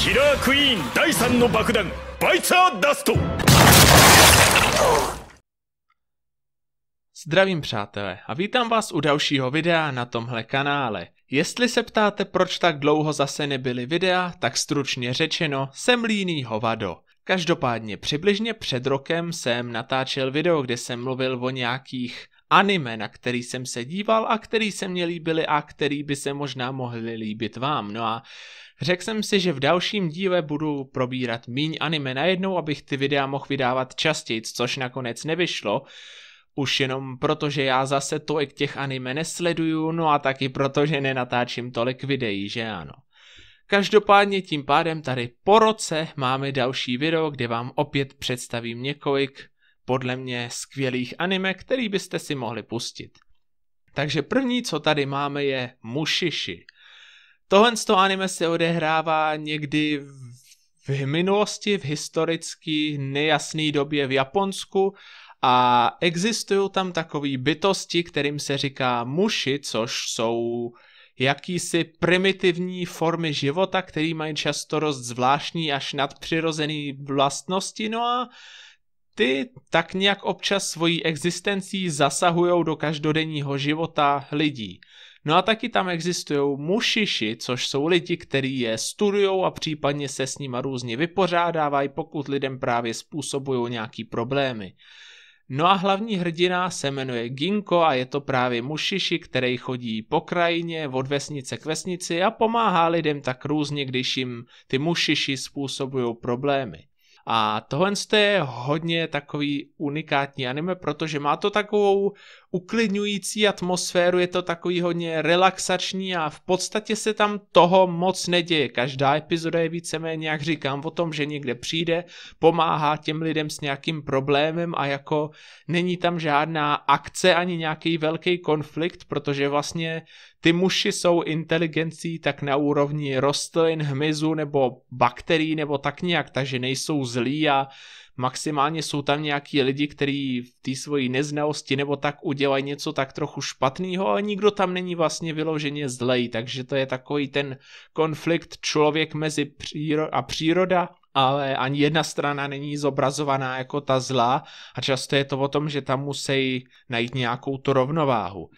キラークイーン第3の爆弾バイツァーダスト Zdravím přátelé a vítám vás u dalšího videa na tomhle kanále. Jestli se ptáte, proč tak dlouho zase nebyly videa, tak stručně řečeno, jsem líný hovado. Každopádně přibližně před rokem jsem natáčel video, kde jsem mluvil o nějakých anime, na který jsem se díval a který se mě líbily a který by se možná mohly líbit vám. No a Řekl jsem si, že v dalším díle budu probírat míň anime najednou, abych ty videa mohl vydávat častěji, což nakonec nevyšlo. Už jenom protože já zase tolik těch anime nesleduju, no a taky proto, že nenatáčím tolik videí, že ano. Každopádně tím pádem tady po roce máme další video, kde vám opět představím několik podle mě skvělých anime, který byste si mohli pustit. Takže první, co tady máme, je Mushishi. Tohle z toho anime se odehrává někdy v minulosti, v historicky nejasné době v Japonsku a existují tam takové bytosti, kterým se říká muši, což jsou jakýsi primitivní formy života, které mají často dost zvláštní až nadpřirozené vlastnosti, no a ty tak nějak občas svojí existencí zasahují do každodenního života lidí. No a taky tam existují mušiši, což jsou lidi, kteří je studují a případně se s nima různě vypořádávají, pokud lidem právě způsobují nějaký problémy. No a hlavní hrdina se jmenuje Ginko a je to právě mušiši, který chodí po krajině, od vesnice k vesnici a pomáhá lidem tak různě, když jim ty mušiši způsobují problémy. A tohle je hodně takový unikátní anime, protože má to takovou uklidňující atmosféru, je to takový hodně relaxační a v podstatě se tam toho moc neděje. Každá epizoda je víceméně, jak říkám, o tom, že někde přijde, pomáhá těm lidem s nějakým problémem a jako není tam žádná akce ani nějaký velký konflikt, protože vlastně ty muši jsou inteligencí tak na úrovni rostlin, hmyzu nebo bakterií nebo tak nějak, takže nejsou zlí a maximálně jsou tam nějaký lidi, kteří v té svoji neznalosti nebo tak udělají něco tak trochu špatného, ale nikdo tam není vlastně vyloženě zlej, takže to je takový ten konflikt člověk mezi příro- a příroda, ale ani jedna strana není zobrazovaná jako ta zlá a často je to o tom, že tam musí najít nějakou tu rovnováhu.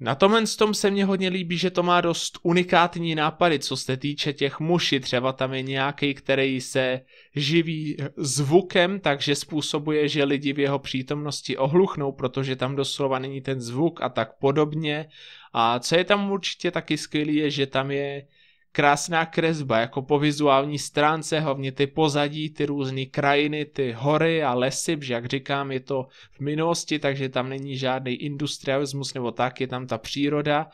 Na tomhle tom se mně hodně líbí, že to má dost unikátní nápady, co se týče těch muši. Třeba tam je nějaký, který se živí zvukem, takže způsobuje, že lidi v jeho přítomnosti ohluchnou, protože tam doslova není ten zvuk a tak podobně. A co je tam určitě taky skvělý, je, že tam je krásná kresba, jako po vizuální stránce, hlavně ty pozadí, ty různé krajiny, ty hory a lesy, protože jak říkám, je to v minulosti, takže tam není žádný industrialismus nebo tak, je tam ta příroda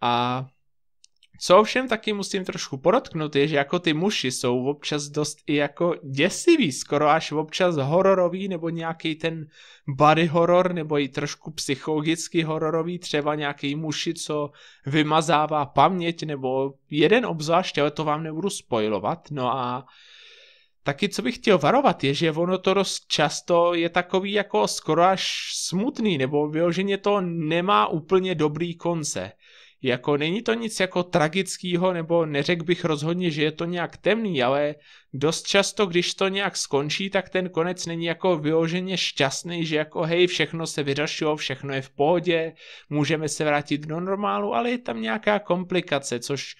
a co ovšem taky musím trošku podotknout, je, že jako ty muši jsou občas dost i jako děsivý, skoro až občas hororový nebo nějaký ten body horor nebo i trošku psychologicky hororový, třeba nějaký muši, co vymazává paměť nebo jeden obzvlášť, ale to vám nebudu spojovat. No a Taky, co bych chtěl varovat, je, že ono to dost často je takový jako skoro až smutný, nebo vyloženě to nemá úplně dobrý konce. Jako není to nic jako tragického, nebo neřekl bych rozhodně, že je to nějak temný, ale dost často, když to nějak skončí, tak ten konec není jako vyloženě šťastný, že jako hej, všechno se vyřešilo, všechno je v pohodě, můžeme se vrátit do normálu, ale je tam nějaká komplikace, což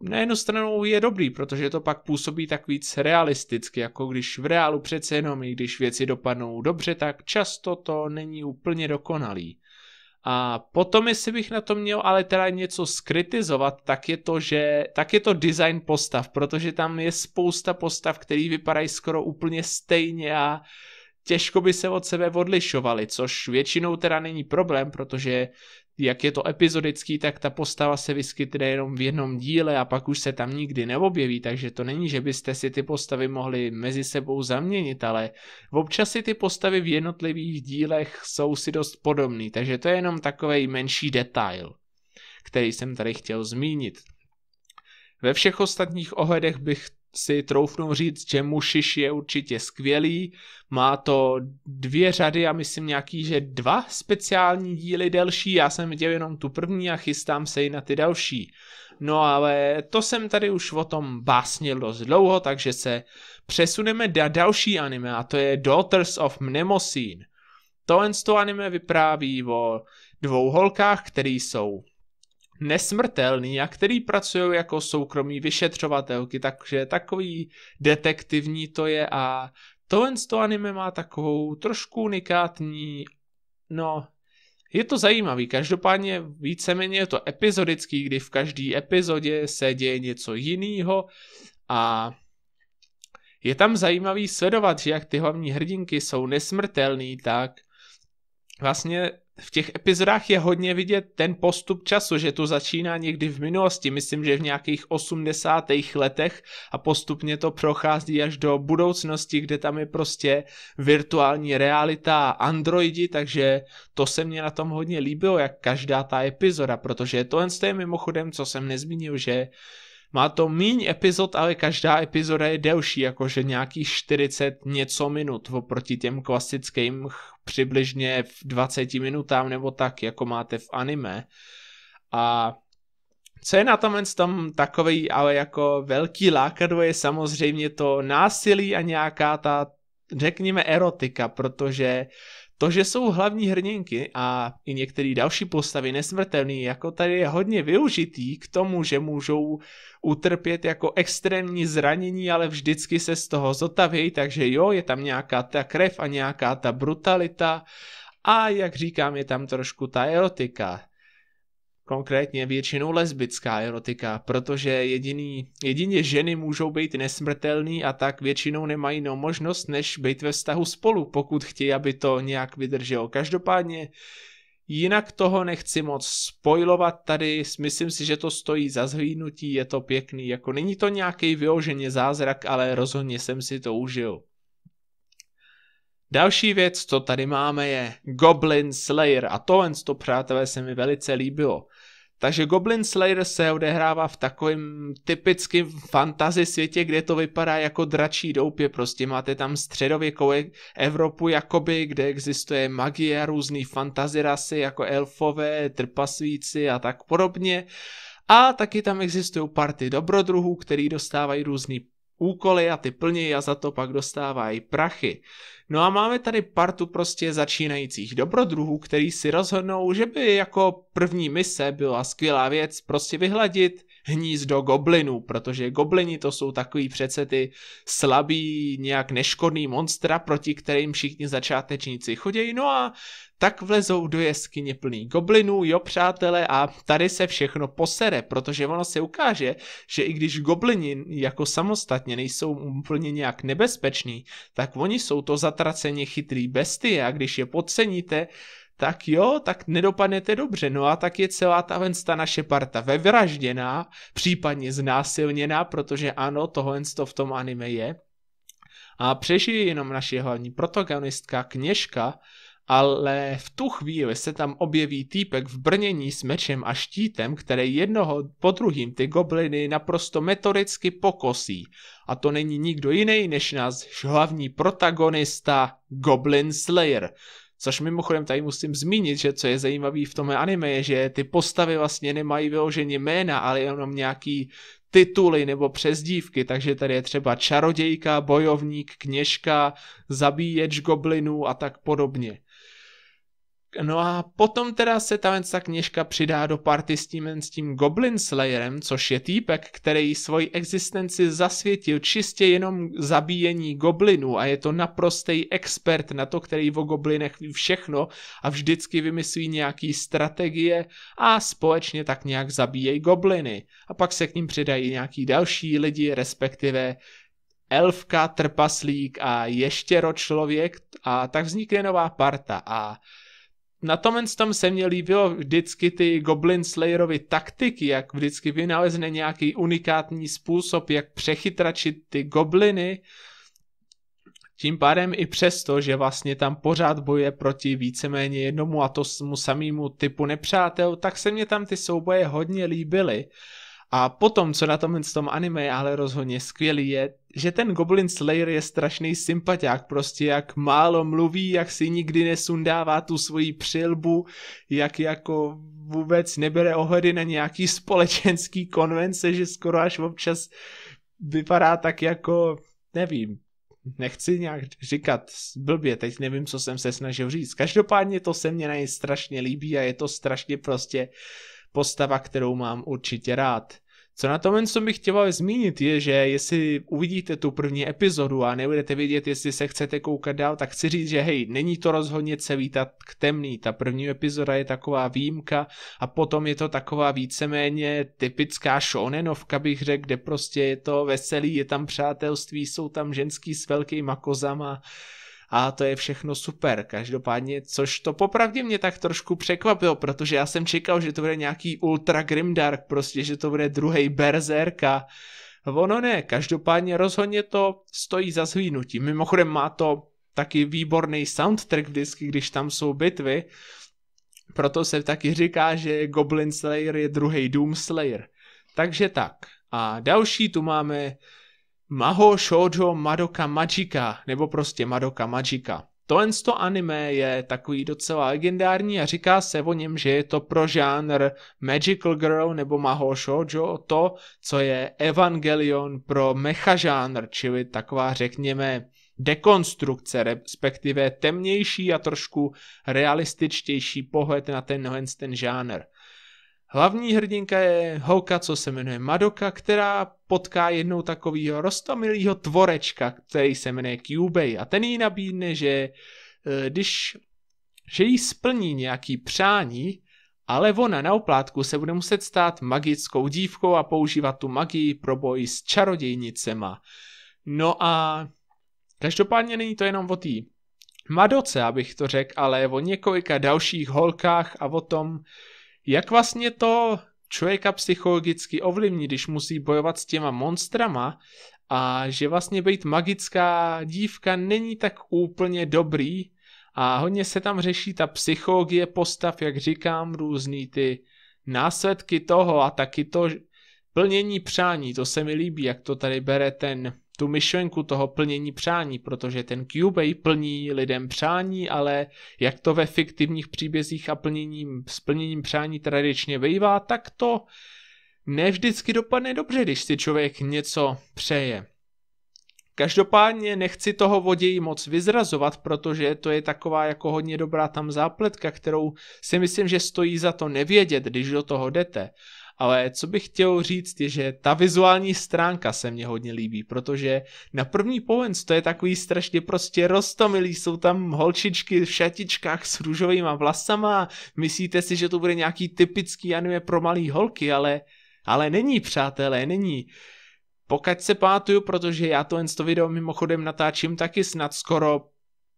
na jednu stranu je dobrý, protože to pak působí tak víc realisticky, jako když v reálu přece jenom, i když věci dopadnou dobře, tak často to není úplně dokonalý. A potom, jestli bych na to měl ale teda něco skritizovat, tak je to, že, tak je to design postav, protože tam je spousta postav, které vypadají skoro úplně stejně a těžko by se od sebe odlišovaly, což většinou teda není problém, protože jak je to epizodický, tak ta postava se vyskytne jenom v jednom díle a pak už se tam nikdy neobjeví, takže to není, že byste si ty postavy mohli mezi sebou zaměnit, ale občas si ty postavy v jednotlivých dílech jsou si dost podobný, takže to je jenom takový menší detail, který jsem tady chtěl zmínit. Ve všech ostatních ohledech bych si troufnu říct, že Mušiš je určitě skvělý, má to dvě řady a myslím nějaký, že dva speciální díly delší, já jsem viděl jenom tu první a chystám se i na ty další. No ale to jsem tady už o tom básnil dost dlouho, takže se přesuneme na další anime a to je Daughters of Mnemosine. Tohle z toho anime vypráví o dvou holkách, které jsou nesmrtelný a který pracují jako soukromí vyšetřovatelky, takže takový detektivní to je a tohle toho anime má takovou trošku unikátní, no je to zajímavý, každopádně víceméně je to epizodický, kdy v každé epizodě se děje něco jiného a je tam zajímavý sledovat, že jak ty hlavní hrdinky jsou nesmrtelný, tak vlastně v těch epizodách je hodně vidět ten postup času, že to začíná někdy v minulosti, myslím, že v nějakých 80. letech a postupně to prochází až do budoucnosti, kde tam je prostě virtuální realita a androidi, takže to se mě na tom hodně líbilo, jak každá ta epizoda, protože jen je mimochodem, co jsem nezmínil, že má to míň epizod, ale každá epizoda je delší, jakože nějakých 40 něco minut oproti těm klasickým přibližně 20 minutám nebo tak, jako máte v anime. A co je na tom tam takový, ale jako velký lákadlo je samozřejmě to násilí a nějaká ta, řekněme, erotika, protože to, že jsou hlavní hrdinky a i některé další postavy nesmrtelný, jako tady je hodně využitý k tomu, že můžou utrpět jako extrémní zranění, ale vždycky se z toho zotavějí, takže jo, je tam nějaká ta krev a nějaká ta brutalita a jak říkám, je tam trošku ta erotika konkrétně většinou lesbická erotika, protože jediný, jedině ženy můžou být nesmrtelný a tak většinou nemají no možnost, než být ve vztahu spolu, pokud chtějí, aby to nějak vydrželo. Každopádně Jinak toho nechci moc spojovat tady, myslím si, že to stojí za zhlídnutí, je to pěkný, jako není to nějaký vyloženě zázrak, ale rozhodně jsem si to užil. Další věc, co tady máme, je Goblin Slayer a tohle to, přátelé, se mi velice líbilo. Takže Goblin Slayer se odehrává v takovém typickém fantasy světě, kde to vypadá jako dračí doupě, prostě máte tam středověkou Evropu jakoby, kde existuje magie, různý fantasy rasy jako elfové, trpasvíci a tak podobně. A taky tam existují party dobrodruhů, který dostávají různé úkoly a ty plní a za to pak dostávají prachy. No a máme tady partu prostě začínajících dobrodruhů, který si rozhodnou, že by jako první mise byla skvělá věc prostě vyhladit hnízdo goblinů, protože goblini to jsou takový přece ty slabý, nějak neškodný monstra, proti kterým všichni začátečníci chodějí, no a tak vlezou do jeskyně plný goblinů, jo přátelé, a tady se všechno posere, protože ono se ukáže, že i když goblini jako samostatně nejsou úplně nějak nebezpeční, tak oni jsou to zatraceně chytrý bestie a když je podceníte, tak jo, tak nedopadnete dobře. No a tak je celá ta, ta naše parta vevražděná, případně znásilněná, protože ano, tohle to v tom anime je. A přežije jenom naše hlavní protagonistka, kněžka, ale v tu chvíli se tam objeví týpek v brnění s mečem a štítem, který jednoho po druhým ty gobliny naprosto metodicky pokosí. A to není nikdo jiný než nás hlavní protagonista Goblin Slayer, Což mimochodem tady musím zmínit, že co je zajímavé v tom anime, je, že ty postavy vlastně nemají vyloženě jména, ale jenom nějaký tituly nebo přezdívky, takže tady je třeba čarodějka, bojovník, kněžka, zabíječ goblinů a tak podobně. No a potom teda se ta kněžka přidá do party s tím, s tím Goblin Slayerem, což je týpek, který svoji existenci zasvětil čistě jenom zabíjení goblinů a je to naprostý expert na to, který o goblinech ví všechno a vždycky vymyslí nějaký strategie a společně tak nějak zabíjejí gobliny. A pak se k ním přidají nějaký další lidi, respektive elfka, trpaslík a ještě ročlověk a tak vznikne nová parta a na tom tom se mě líbilo vždycky ty Goblin Slayerovy taktiky, jak vždycky vynalezne nějaký unikátní způsob, jak přechytračit ty gobliny, tím pádem i přesto, že vlastně tam pořád boje proti víceméně jednomu a to samému typu nepřátel, tak se mě tam ty souboje hodně líbily. A potom, co na tomhle tom anime je ale rozhodně skvělý, je, že ten Goblin Slayer je strašný sympatiák, prostě jak málo mluví, jak si nikdy nesundává tu svoji přilbu, jak jako vůbec nebere ohledy na nějaký společenský konvence, že skoro až občas vypadá tak jako, nevím, nechci nějak říkat blbě, teď nevím, co jsem se snažil říct. Každopádně to se mně na něj strašně líbí a je to strašně prostě uh, postava, kterou mám určitě rád. Co na tom, co bych chtěl zmínit, je, že jestli uvidíte tu první epizodu a nebudete vědět, jestli se chcete koukat dál, tak chci říct, že hej, není to rozhodně celý k temný. Ta první epizoda je taková výjimka a potom je to taková víceméně typická šonenovka, bych řekl, kde prostě je to veselý, je tam přátelství, jsou tam ženský s velkýma kozama a to je všechno super. Každopádně, což to popravdě mě tak trošku překvapilo, protože já jsem čekal, že to bude nějaký ultra grimdark, prostě, že to bude druhý berserk a ono ne. Každopádně rozhodně to stojí za zhlídnutí. Mimochodem má to taky výborný soundtrack vždycky, když tam jsou bitvy, proto se taky říká, že Goblin Slayer je druhý Doom Slayer. Takže tak. A další tu máme Maho Shoujo Madoka Magica, nebo prostě Madoka Magica. Tohle to anime je takový docela legendární a říká se o něm, že je to pro žánr Magical Girl nebo Maho Shoujo to, co je Evangelion pro mecha žánr, čili taková řekněme dekonstrukce, respektive temnější a trošku realističtější pohled na tenhle ten žánr. Hlavní hrdinka je holka, co se jmenuje Madoka, která potká jednou takového rostomilého tvorečka, který se jmenuje Cubey a ten jí nabídne, že eh, když že jí splní nějaký přání, ale ona na oplátku se bude muset stát magickou dívkou a používat tu magii pro boj s čarodějnicema. No a každopádně není to jenom o té Madoce, abych to řekl, ale o několika dalších holkách a o tom, jak vlastně to člověka psychologicky ovlivní, když musí bojovat s těma monstrama a že vlastně být magická dívka není tak úplně dobrý a hodně se tam řeší ta psychologie postav, jak říkám, různý ty následky toho a taky to plnění přání, to se mi líbí, jak to tady bere ten tu myšlenku toho plnění přání, protože ten Cubey plní lidem přání, ale jak to ve fiktivních příbězích a plněním, splněním přání tradičně vejvá, tak to ne vždycky dopadne dobře, když si člověk něco přeje. Každopádně nechci toho voději moc vyzrazovat, protože to je taková jako hodně dobrá tam zápletka, kterou si myslím, že stojí za to nevědět, když do toho jdete. Ale co bych chtěl říct, je, že ta vizuální stránka se mně hodně líbí, protože na první pohled to je takový strašně prostě rostomilý, jsou tam holčičky v šatičkách s růžovými vlasama, myslíte si, že to bude nějaký typický anime pro malý holky, ale, ale není přátelé, není. Pokud se pátuju, protože já to jen to video mimochodem natáčím taky snad skoro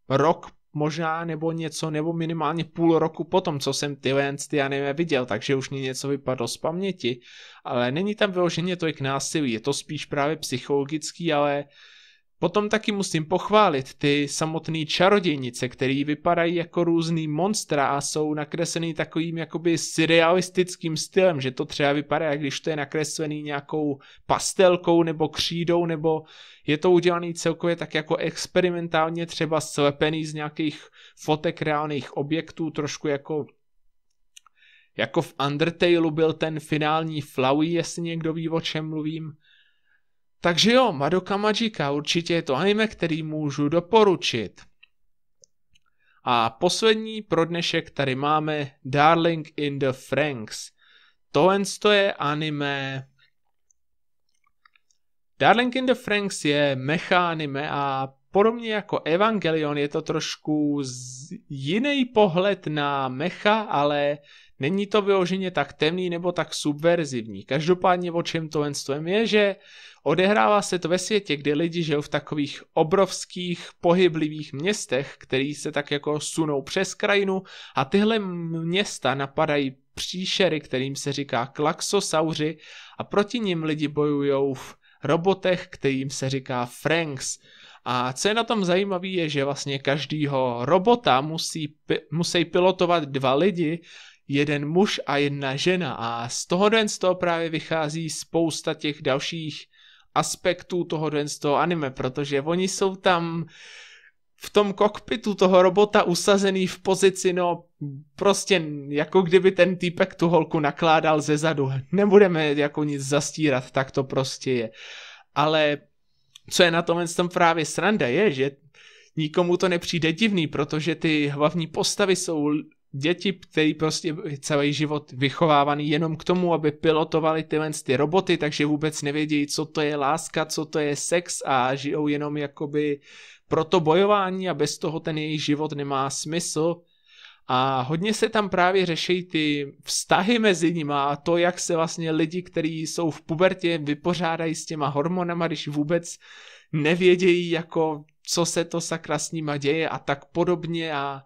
rok možná nebo něco, nebo minimálně půl roku potom, co jsem tyhle ty anime viděl, takže už mě něco vypadlo z paměti, ale není tam vyloženě k násilí, je to spíš právě psychologický, ale Potom taky musím pochválit ty samotné čarodějnice, které vypadají jako různý monstra a jsou nakreslený takovým jakoby surrealistickým stylem, že to třeba vypadá, jak když to je nakreslený nějakou pastelkou nebo křídou, nebo je to udělaný celkově tak jako experimentálně třeba slepený z nějakých fotek reálných objektů, trošku jako jako v Undertale byl ten finální Flowey, jestli někdo ví, o čem mluvím, takže jo, Madoka Magica, určitě je to anime, který můžu doporučit. A poslední pro dnešek tady máme Darling in the Franks. Tohle je anime... Darling in the Franks je mecha anime a podobně jako Evangelion je to trošku jiný pohled na mecha, ale Není to vyloženě tak temný nebo tak subverzivní. Každopádně o čem to jen je, že odehrává se to ve světě, kde lidi žijou v takových obrovských pohyblivých městech, který se tak jako sunou přes krajinu a tyhle města napadají příšery, kterým se říká klaxosauři a proti nim lidi bojují v robotech, kterým se říká Franks. A co je na tom zajímavé, je, že vlastně každýho robota musí, pi- musí pilotovat dva lidi, jeden muž a jedna žena a z toho den z toho právě vychází spousta těch dalších aspektů toho den z toho anime, protože oni jsou tam v tom kokpitu toho robota usazený v pozici, no prostě jako kdyby ten týpek tu holku nakládal ze zadu. Nebudeme jako nic zastírat, tak to prostě je. Ale co je na tom tom právě sranda je, že nikomu to nepřijde divný, protože ty hlavní postavy jsou děti, který prostě celý život vychovávaný jenom k tomu, aby pilotovali tyhle ty roboty, takže vůbec nevědějí, co to je láska, co to je sex a žijou jenom jakoby pro to bojování a bez toho ten jejich život nemá smysl. A hodně se tam právě řeší ty vztahy mezi nimi a to, jak se vlastně lidi, kteří jsou v pubertě, vypořádají s těma hormonama, když vůbec nevědějí, jako co se to sakra s nima děje a tak podobně a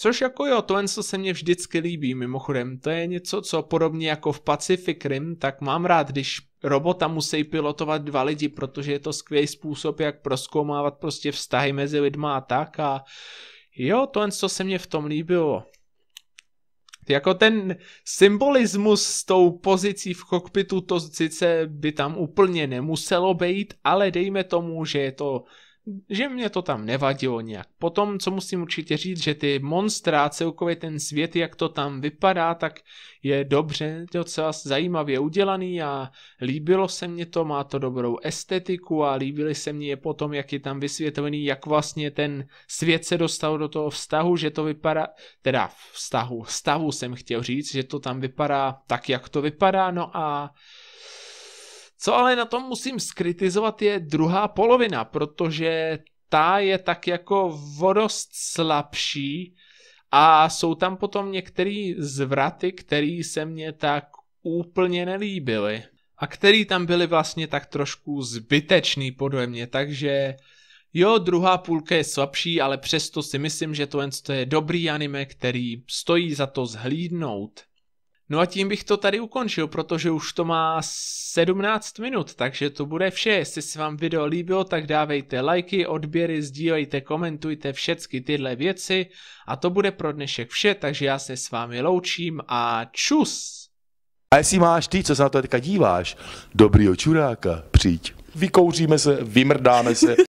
Což jako jo, tohle se mně vždycky líbí mimochodem, to je něco, co podobně jako v Pacific Rim, tak mám rád, když robota musí pilotovat dva lidi, protože je to skvělý způsob, jak proskoumávat prostě vztahy mezi lidma a tak a jo, tohle se mně v tom líbilo. Jako ten symbolismus s tou pozicí v kokpitu, to sice by tam úplně nemuselo být, ale dejme tomu, že je to že mě to tam nevadilo nějak. Potom, co musím určitě říct, že ty monstra celkově ten svět, jak to tam vypadá, tak je dobře, docela zajímavě udělaný a líbilo se mně to, má to dobrou estetiku a líbily se mně je potom, jak je tam vysvětlený, jak vlastně ten svět se dostal do toho vztahu, že to vypadá, teda vztahu, stavu jsem chtěl říct, že to tam vypadá tak, jak to vypadá, no a co ale na tom musím skritizovat je druhá polovina, protože ta je tak jako vodost slabší a jsou tam potom některé zvraty, které se mně tak úplně nelíbily a který tam byly vlastně tak trošku zbytečný podle mě, takže jo, druhá půlka je slabší, ale přesto si myslím, že to je dobrý anime, který stojí za to zhlídnout. No a tím bych to tady ukončil, protože už to má 17 minut, takže to bude vše. Jestli se vám video líbilo, tak dávejte lajky, odběry, sdílejte, komentujte všechny tyhle věci. A to bude pro dnešek vše, takže já se s vámi loučím a čus! A jestli máš ty, co se na to teďka díváš, dobrýho čuráka, přijď. Vykouříme se, vymrdáme se.